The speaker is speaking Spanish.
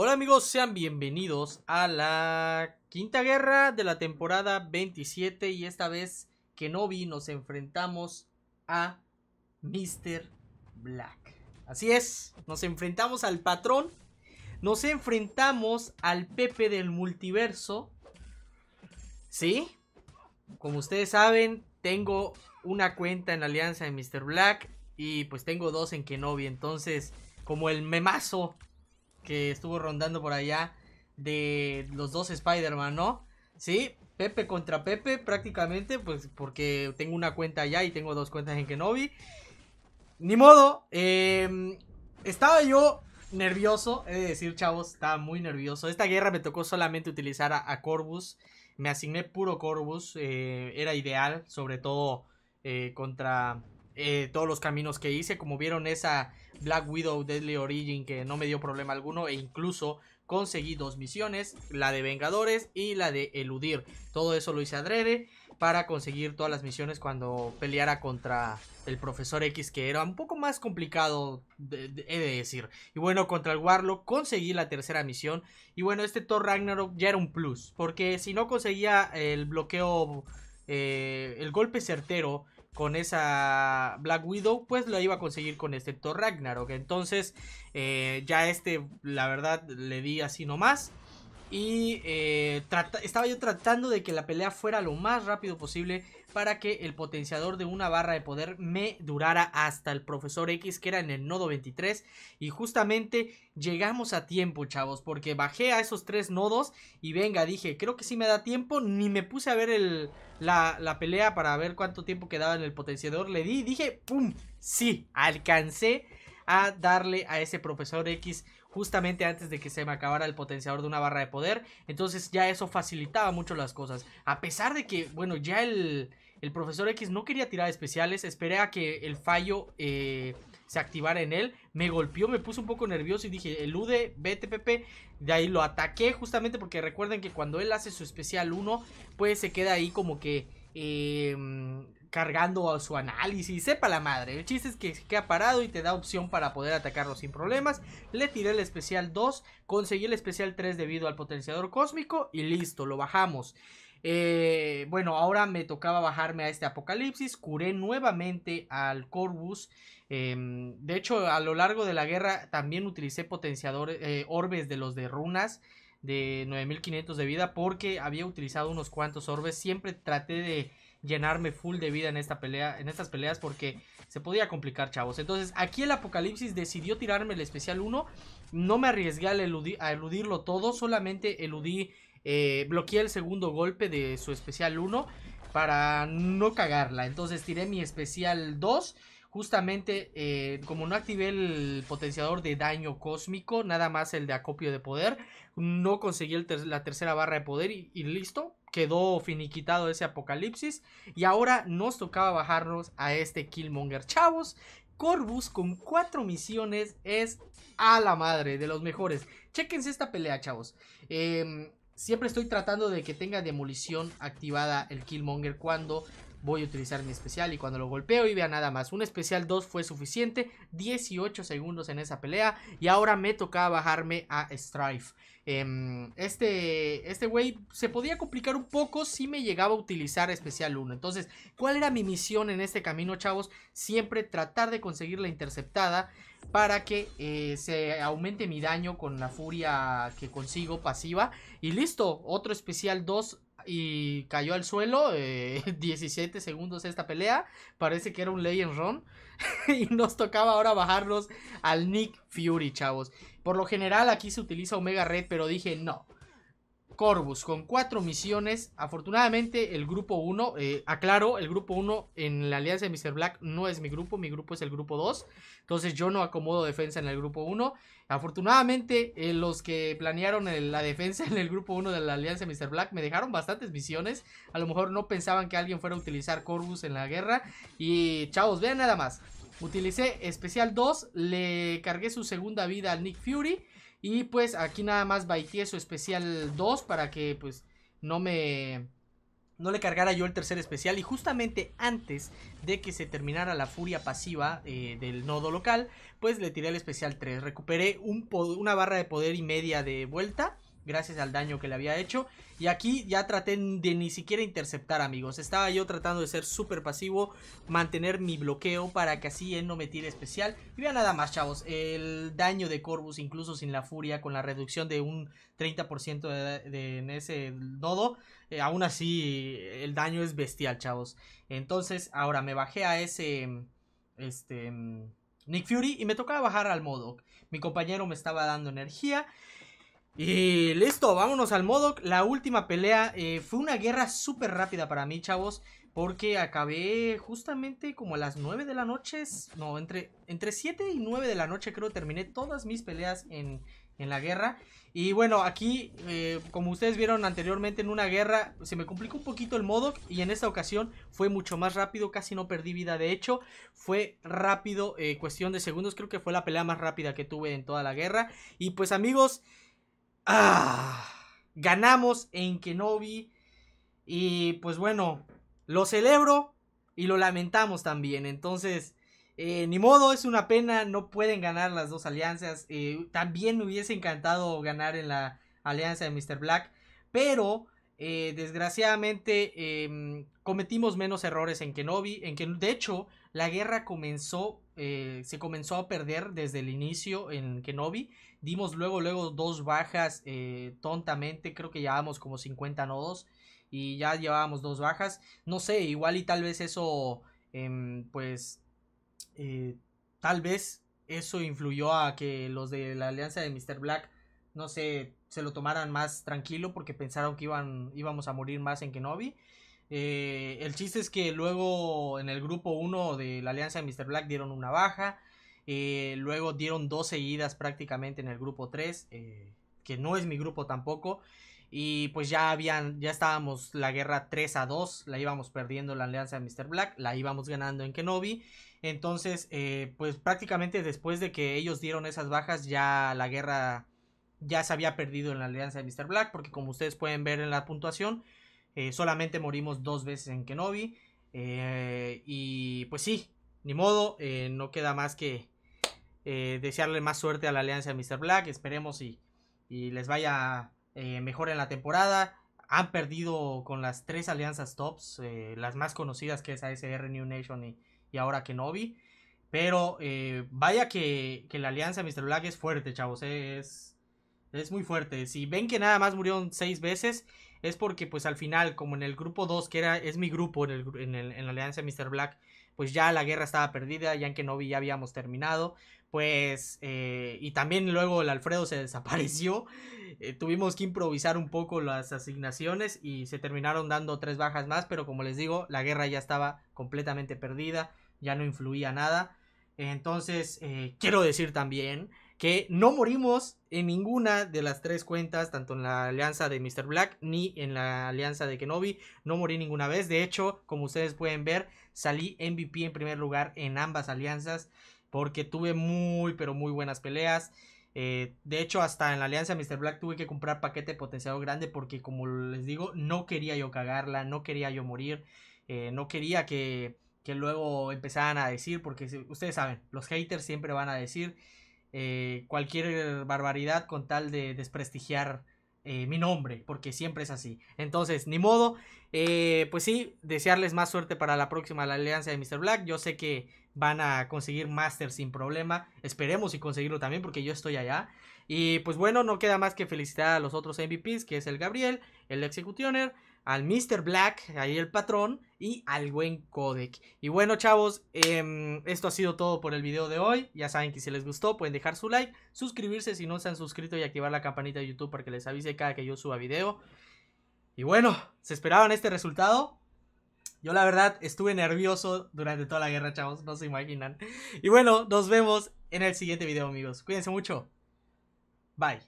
Hola amigos, sean bienvenidos a la quinta guerra de la temporada 27 y esta vez Kenobi nos enfrentamos a Mr. Black. Así es, nos enfrentamos al patrón, nos enfrentamos al Pepe del multiverso. ¿Sí? Como ustedes saben, tengo una cuenta en Alianza de Mr. Black y pues tengo dos en Kenobi, entonces como el memazo que estuvo rondando por allá de los dos Spider-Man, ¿no? Sí, Pepe contra Pepe prácticamente, pues porque tengo una cuenta allá y tengo dos cuentas en Kenobi. Ni modo, em, estaba yo nervioso, he de decir, chavos, estaba muy nervioso. Esta guerra me tocó solamente utilizar a, Corvus. Me asigné puro Corvus. Eh, era ideal, sobre todo eh, contra eh, todos los caminos que hice. Como vieron esa Black Widow Deadly Origin que no me dio problema alguno e incluso conseguí dos misiones, la de Vengadores y la de Eludir. Todo eso lo hice adrede para conseguir todas las misiones cuando peleara contra el Profesor X, que era un poco más complicado, de, he de decir. Y bueno, contra el Warlock conseguí la tercera misión. Y bueno, este Thor Ragnarok ya era un plus, porque si no conseguía el bloqueo, eh, el golpe certero con esa Black Widow, pues la iba a conseguir con este Thor Ragnarok. Entonces, eh, ya este, la verdad, le di así nomás. Y eh, estaba yo tratando de que la pelea fuera lo más rápido posible para que el potenciador de una barra de poder me durara hasta el profesor X que era en el nodo 23 y justamente llegamos a tiempo chavos porque bajé a esos tres nodos y venga dije creo que sí me da tiempo ni me puse a ver la, la, pelea para ver cuánto tiempo quedaba en el potenciador le di y dije pum sí alcancé a darle a ese profesor X justamente antes de que se me acabara el potenciador de una barra de poder. Entonces ya eso facilitaba mucho las cosas. A pesar de que, bueno, ya el, el profesor X no quería tirar especiales, esperé a que el fallo eh, se activara en él. Me golpeó, me puso un poco nervioso y dije, elude, vete Pepe. De ahí lo ataqué justamente porque recuerden que cuando él hace su especial 1, pues se queda ahí como que... Em, cargando a su análisis, sepa la madre. El chiste es que se queda parado y te da opción para poder atacarlo sin problemas. Le tiré el especial 2, conseguí el especial 3 debido al potenciador cósmico y listo, lo bajamos. Eh, bueno, ahora me tocaba bajarme a este apocalipsis, curé nuevamente al Corvus. Em, de hecho, a lo largo de la guerra también utilicé potenciadores, eh, orbes de los de runas de 9500 de vida porque había utilizado unos cuantos orbes. Siempre traté de llenarme full de vida en esta pelea, en estas peleas porque se podía complicar, chavos. Entonces, aquí el apocalipsis decidió tirarme el especial 1. No me arriesgué a eludirlo todo, solamente eludí eh, bloqueé el segundo golpe de su especial 1 para no cagarla. Entonces tiré mi especial 2. Justamente eh, como no activé el potenciador de daño cósmico, nada más el de acopio de poder, no conseguí la tercera barra de poder y, listo, quedó finiquitado ese apocalipsis. Y ahora nos tocaba bajarnos a este Killmonger. Chavos, Corvus con cuatro misiones es a la madre de los mejores. Chequense esta pelea, chavos. Eh, Siempre estoy tratando de que tenga demolición activada el Killmonger cuando voy a utilizar mi especial y cuando lo golpeo y vea nada más. Un especial 2 fue suficiente, 18 segundos en esa pelea y ahora me tocaba bajarme a Strife. Em, este, este güey se podía complicar un poco si me llegaba a utilizar especial 1. Entonces, ¿cuál era mi misión en este camino, chavos? Siempre tratar de conseguir la interceptada para que eh, se aumente mi daño con la furia que consigo pasiva. Y listo, otro especial 2 y cayó al suelo. 17 eh, segundos esta pelea. Parece que era un Legend Run. y nos tocaba ahora bajarlos al Nick Fury, chavos. Por lo general aquí se utiliza Omega Red, pero dije no. Corvus con cuatro misiones. Afortunadamente el grupo 1, eh, aclaro, el grupo 1 en la alianza de Mr. Black no es mi grupo, mi grupo es el grupo 2. Entonces yo no acomodo defensa en el grupo 1. Afortunadamente eh, los que planearon la defensa en el grupo 1 de la alianza de Mr. Black me dejaron bastantes misiones. A lo mejor no pensaban que alguien fuera a utilizar Corvus en la guerra. Y chavos, vean nada más. Utilicé especial 2, le cargué su segunda vida al Nick Fury. Y pues aquí nada más baiteé su especial 2 para que pues no me... No le cargara yo el tercer especial y justamente antes de que se terminara la furia pasiva eh, del nodo local, pues le tiré el especial 3. Recuperé un una barra de poder y media de vuelta gracias al daño que le había hecho. Y aquí ya traté de ni siquiera interceptar, amigos. Estaba yo tratando de ser súper pasivo, mantener mi bloqueo para que así él no me tire especial. Y vean nada más, chavos, el daño de Corvus, incluso sin la furia, con la reducción de un 30% en ese nodo, eh, aún así el daño es bestial, chavos. Entonces, ahora me bajé a ese... Este... Nick Fury y me tocaba bajar al modo. Mi compañero me estaba dando energía y listo, vámonos al modo La última pelea eh, fue una guerra súper rápida para mí, chavos. Porque acabé justamente como a las 9 de la noche. No, entre, entre 7 y 9 de la noche creo terminé todas mis peleas en, la guerra. Y bueno, aquí, eh, como ustedes vieron anteriormente en una guerra, se me complicó un poquito el modo y en esta ocasión fue mucho más rápido, casi no perdí vida, de hecho, fue rápido, eh, cuestión de segundos, creo que fue la pelea más rápida que tuve en toda la guerra. Y pues amigos, Ah, ganamos en Kenobi. Y pues bueno, lo celebro y lo lamentamos también. Entonces, eh, ni modo, es una pena, no pueden ganar las dos alianzas. Eh, también me hubiese encantado ganar en la alianza de Mr. Black. Pero, eh, desgraciadamente, em, cometimos menos errores en Kenobi, en que de hecho la guerra comenzó, eh, se comenzó a perder desde el inicio en Kenobi, dimos luego, luego dos bajas eh, tontamente, creo que llevábamos como 50 nodos y ya llevábamos dos bajas, no sé, igual y tal vez eso, em, pues, eh, tal vez eso influyó a que los de la alianza de Mr. Black, no sé, se lo tomaran más tranquilo porque pensaron que iban, íbamos a morir más en Kenobi. Eh, el chiste es que luego en el grupo 1 de la alianza de Mr. Black dieron una baja. Eh, luego dieron dos seguidas prácticamente en el grupo 3, eh, que no es mi grupo tampoco. Y pues ya habían, ya estábamos la guerra 3 a 2, la íbamos perdiendo la alianza de Mr. Black, la íbamos ganando en Kenobi. Entonces, pues prácticamente después de que ellos dieron esas bajas, ya la guerra ya se había perdido en la alianza de Mr. Black, porque como ustedes pueden ver en la puntuación, eh, solamente morimos dos veces en Kenobi. Eh, y pues sí, ni modo, eh, no queda más que desearle más suerte a la alianza de Mr. Black. Esperemos y, les vaya mejor en la temporada. Han perdido con las tres alianzas tops, las más conocidas que es ASR, New Nation y, ahora Kenobi. Pero vaya que, que, la alianza de Mr. Black es fuerte, chavos. es, es muy fuerte. Si ven que nada más murieron seis veces, es porque pues al final, como en el grupo 2, que era, es mi grupo en, el, la alianza Mr. Black, pues ya la guerra estaba perdida, ya en Kenobi ya habíamos terminado. Pues, eh, y también luego el Alfredo se desapareció. Eh, tuvimos que improvisar un poco las asignaciones y se terminaron dando tres bajas más, pero como les digo, la guerra ya estaba completamente perdida, ya no influía nada. Entonces, eh, quiero decir también que no morimos en ninguna de las tres cuentas, tanto en la alianza de Mr. Black ni en la alianza de Kenobi, no morí ninguna vez. De hecho, como ustedes pueden ver, salí MVP en primer lugar en ambas alianzas porque tuve muy, pero muy buenas peleas. Eh, de hecho, hasta en la alianza de Mr. Black tuve que comprar paquete potenciado grande porque, como les digo, no quería yo cagarla, no quería yo morir, eh, no quería que, que luego empezaran a decir, porque ustedes saben, los haters siempre van a decir eh, cualquier barbaridad con tal de desprestigiar eh, mi nombre, porque siempre es así. Entonces, ni modo, eh, pues sí, desearles más suerte para la próxima la alianza de Mr. Black. Yo sé que van a conseguir Master sin problema, esperemos y conseguirlo también, porque yo estoy allá. Y pues bueno, no queda más que felicitar a los otros MVPs, que es el Gabriel, el Executioner al Mr. Black, ahí el patrón, y al buen codec. Y bueno, chavos, em, esto ha sido todo por el video de hoy. Ya saben que si les gustó, pueden dejar su like, suscribirse si no se han suscrito y activar la campanita de YouTube para que les avise cada que yo suba video. Y bueno, se esperaban este resultado. Yo la verdad estuve nervioso durante toda la guerra, chavos, no se imaginan. Y bueno, nos vemos en el siguiente video, amigos. Cuídense mucho. Bye.